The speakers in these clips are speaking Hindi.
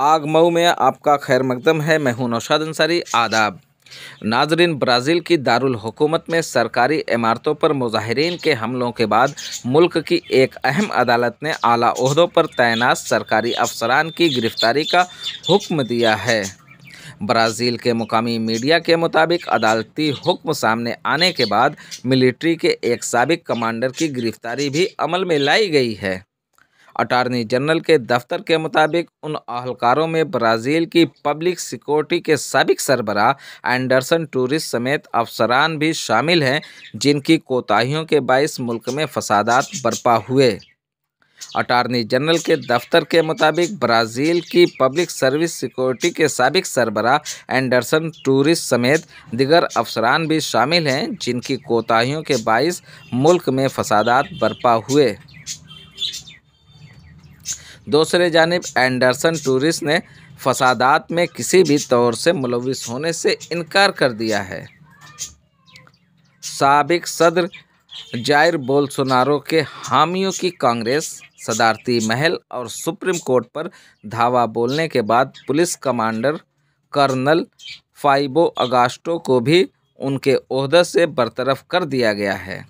आग मऊ में आपका खैर मकदम है मैं हूं नौशाद अंसारी आदाब नाजरीन ब्राज़ील की दारुल हुकूमत में सरकारी इमारतों पर मुजाहरीन के हमलों के बाद मुल्क की एक अहम अदालत ने आला अहदों पर तैनात सरकारी अफसरान की गिरफ्तारी का हुक्म दिया है ब्राज़ील के मुकामी मीडिया के मुताबिक अदालती हुक्म सामने आने के बाद मिलिट्री के एक सबक कमांडर की गिरफ्तारी भी अमल में लाई गई है अटारनी जनरल के दफ्तर के मुताबिक उन अहलकारों में ब्राज़ील की पब्लिक सिक्योरिटी के सबक सरबरा एंडरसन टूरिस्ट समेत अफसरान भी शामिल हैं जिनकी कोताहियों के बायस मुल्क में फसादात बरपा हुए अटारनी जनरल के दफ्तर के मुताबिक ब्राज़ील की पब्लिक सर्विस सिक्योरिटी के सबक सरबरा एंडरसन टूरिस्ट समेत दिगर अफसरान भी शामिल हैं जिनकी कोताहियों के बायस मुल्क में फसादात बरपा हुए दूसरे जानब एंडरसन टूरिस ने फसादात में किसी भी तौर से मुलविस होने से इनकार कर दिया है सबक सदर जायर बोलसोनारो के हामियों की कांग्रेस सदारती महल और सुप्रीम कोर्ट पर धावा बोलने के बाद police commander colonel Fabio Augusto को भी उनके अहदे से बरतरफ कर दिया गया है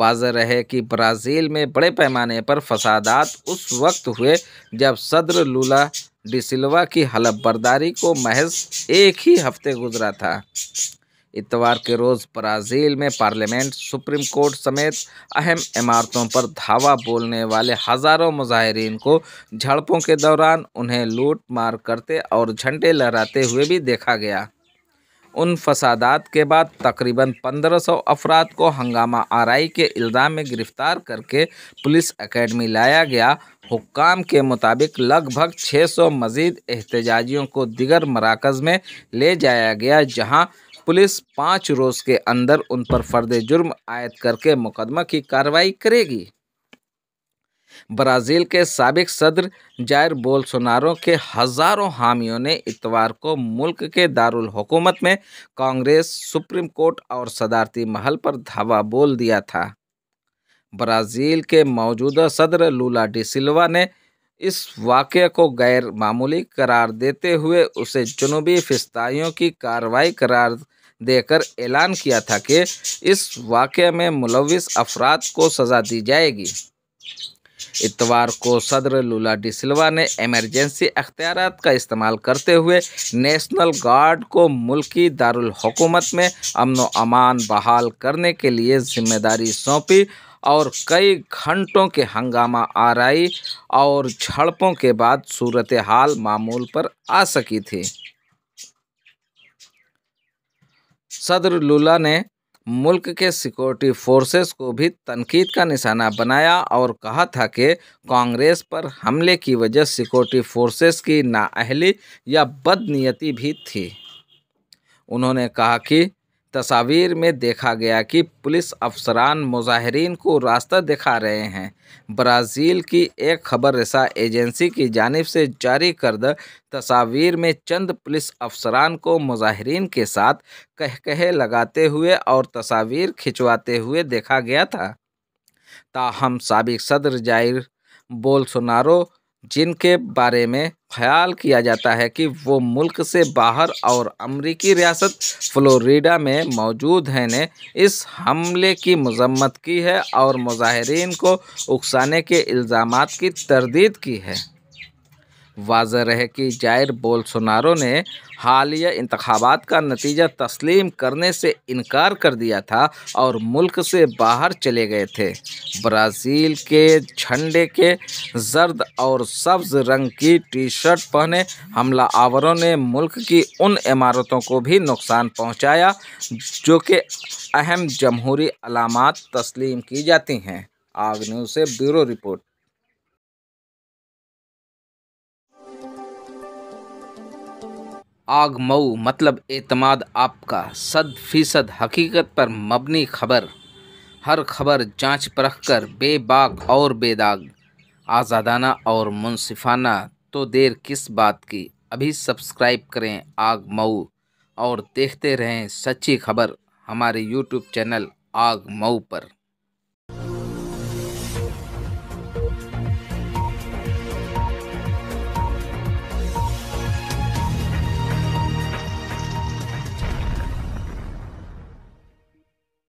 वाज रहे कि ब्राज़ील में बड़े पैमाने पर फसादात उस वक्त हुए जब सदर लूला डिसिल्वा की हलफ बर्दारी को महज एक ही हफ्ते गुजरा था इतवार के रोज़ ब्राज़ील में पार्लियामेंट सुप्रीम कोर्ट समेत अहम इमारतों पर धावा बोलने वाले हज़ारों मुजाहरीन को झड़पों के दौरान उन्हें लूट मार करते और झंडे लहराते हुए भी देखा गया उन फसादात के बाद तकरीबन 1500 अफराद को हंगामा आरई के इल्ज़ाम में गिरफ़्तार करके पुलिस एकेडमी लाया गया हुक्काम के मुताबिक लगभग 600 मजीद एहतजाजियों को दिगर मराकज़ में ले जाया गया जहां पुलिस पाँच रोज़ के अंदर उन पर फर्द जुर्म आयद करके मुकदमा की कार्रवाई करेगी ब्राज़ील के सबक सदर जायर बोलसोनारो के हज़ारों हामियों ने इतवार को मुल्क के दारुल हुकूमत में कांग्रेस सुप्रीम कोर्ट और सदारती महल पर धावा बोल दिया था ब्राज़ील के मौजूदा सदर लूला सिल्वा ने इस वाक़े को गैर मामूली करार देते हुए उसे जनूबी फिस्ताइयों की कार्रवाई करार देकर ऐलान किया था कि इस वाक़े में मुलविस अफराद को सज़ा दी जाएगी इतवार को सदर लूला डिसल्वा ने एमरजेंसी अख्तियार का इस्तेमाल करते हुए नेशनल गार्ड को मुल्की दारुल हुकूमत में अमन अमान बहाल करने के लिए जिम्मेदारी सौंपी और कई घंटों के हंगामा आरई और झड़पों के बाद सूरत हाल मामूल पर आ सकी थी सदर लूला ने मुल्क के सिक्योरिटी फोर्सेस को भी तनकीद का निशाना बनाया और कहा था कि कांग्रेस पर हमले की वजह सिक्योरिटी फोर्सेस की नाअहली या बदनीयती भी थी उन्होंने कहा कि तस्वीर में देखा गया कि पुलिस अफसरान मुजाहरीन को रास्ता दिखा रहे हैं ब्राज़ील की एक खबर रसा एजेंसी की जानब से जारी करद तस्वीर में चंद पुलिस अफसरान को मुजाहरीन के साथ कह कहे लगाते हुए और तस्वीर खिंचवाते हुए देखा गया था ताहम सबक सदर जायर बोलसोनारो जिनके बारे में ख्याल किया जाता है कि वो मुल्क से बाहर और अमरीकी रियासत फ्लोरिडा में मौजूद हैं ने इस हमले की मजम्मत की है और मुजाहरीन को उकसाने के इल्ज़ाम की तरदीद की है वाज रहे कि जायर बोलसोनारो ने हालिया इंतबात का नतीजा तस्लीम करने से इनकार कर दिया था और मुल्क से बाहर चले गए थे ब्राज़ील के झंडे के जर्द और सब्ज़ रंग की टी शर्ट पहने हमला आवरों ने मुल्क की उन इमारतों को भी नुकसान पहुंचाया जो कि अहम जमहूरी अलामत तस्लीम की जाती हैं आग न्यूज़ से ब्यूरो रिपोर्ट आग मऊ मतलब एतमाद आपका सद फीसद हकीकत पर मबनी खबर हर खबर जांच परख कर बेबाक और बेदाग आज़ादाना और मुनसिफाना तो देर किस बात की अभी सब्सक्राइब करें आग मऊ और देखते रहें सच्ची खबर हमारे यूट्यूब चैनल आग मऊ पर